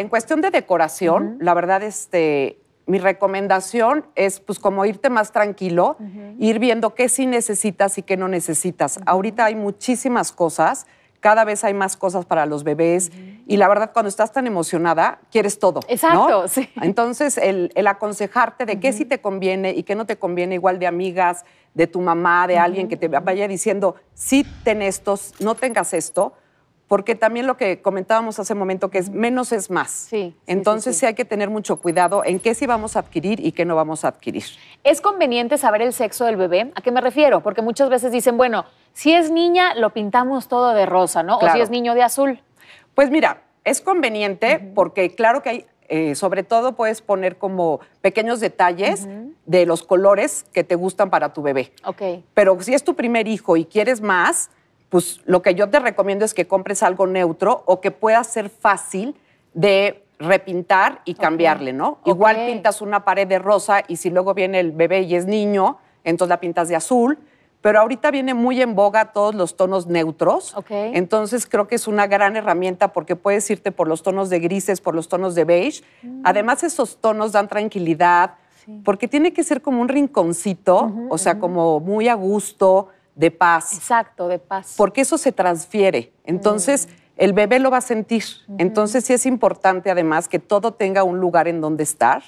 en cuestión de decoración, la verdad, este, mi recomendación es pues como irte más tranquilo, ir viendo qué sí necesitas y qué no necesitas. Ahorita hay muchísimas cosas, cada vez hay más cosas para los bebés y la verdad cuando estás tan emocionada quieres todo. Exacto, sí. Entonces el, aconsejarte de qué sí te conviene y qué no te conviene, igual de amigas, de tu mamá, de alguien que te vaya diciendo, sí ten esto, no tengas esto, porque también lo que comentábamos hace un momento, que es menos es más. Sí. Entonces sí, hay que tener mucho cuidado en qué sí vamos a adquirir y qué no vamos a adquirir. ¿Es conveniente saber el sexo del bebé? ¿A qué me refiero? Porque muchas veces dicen, bueno, si es niña, lo pintamos todo de rosa, ¿no? O si es niño de azul. Pues mira, es conveniente porque claro que hay eh, sobre todo puedes poner como pequeños detalles de los colores que te gustan para tu bebé. Ok. Pero si es tu primer hijo y quieres más, pues lo que yo te recomiendo es que compres algo neutro o que pueda ser fácil de repintar y cambiarle, ¿no? Igual pintas una pared de rosa y si luego viene el bebé y es niño, entonces la pintas de azul. Pero ahorita viene muy en boga todos los tonos neutros. Entonces creo que es una gran herramienta porque puedes irte por los tonos de grises, por los tonos de beige. Mm. Además, esos tonos dan tranquilidad porque tiene que ser como un rinconcito, o sea, como muy a gusto de paz. Exacto, de paz. Porque eso se transfiere. Entonces, mm. el bebé lo va a sentir. Entonces, sí es importante además que todo tenga un lugar en donde estar,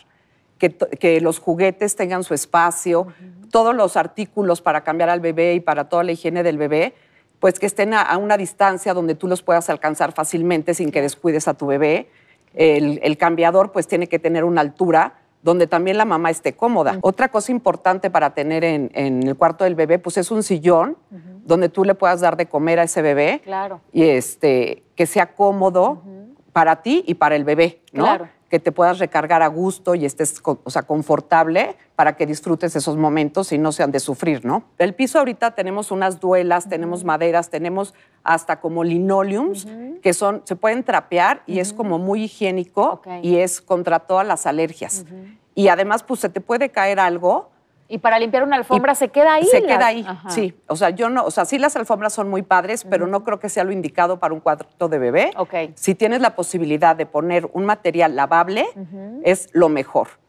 que, los juguetes tengan su espacio, todos los artículos para cambiar al bebé y para toda la higiene del bebé, pues que estén a, una distancia donde tú los puedas alcanzar fácilmente sin que descuides a tu bebé. El, el cambiador pues tiene que tener una altura donde también la mamá esté cómoda. Otra cosa importante para tener en, el cuarto del bebé, pues es un sillón donde tú le puedas dar de comer a ese bebé. Claro. Y este, que sea cómodo para ti y para el bebé, ¿no? Claro que te puedas recargar a gusto y estés o sea, confortable para que disfrutes esos momentos y no sean de sufrir, ¿no? El piso ahorita tenemos unas duelas, tenemos maderas, tenemos hasta como linoleums que son, se pueden trapear y es como muy higiénico y es contra todas las alergias. Y además, pues se te puede caer algo y para limpiar una alfombra se queda ahí. Se queda ahí, sí. O sea, yo no, o sea, sí las alfombras son muy padres, pero no creo que sea lo indicado para un cuarto de bebé. Ok. Si tienes la posibilidad de poner un material lavable, es lo mejor.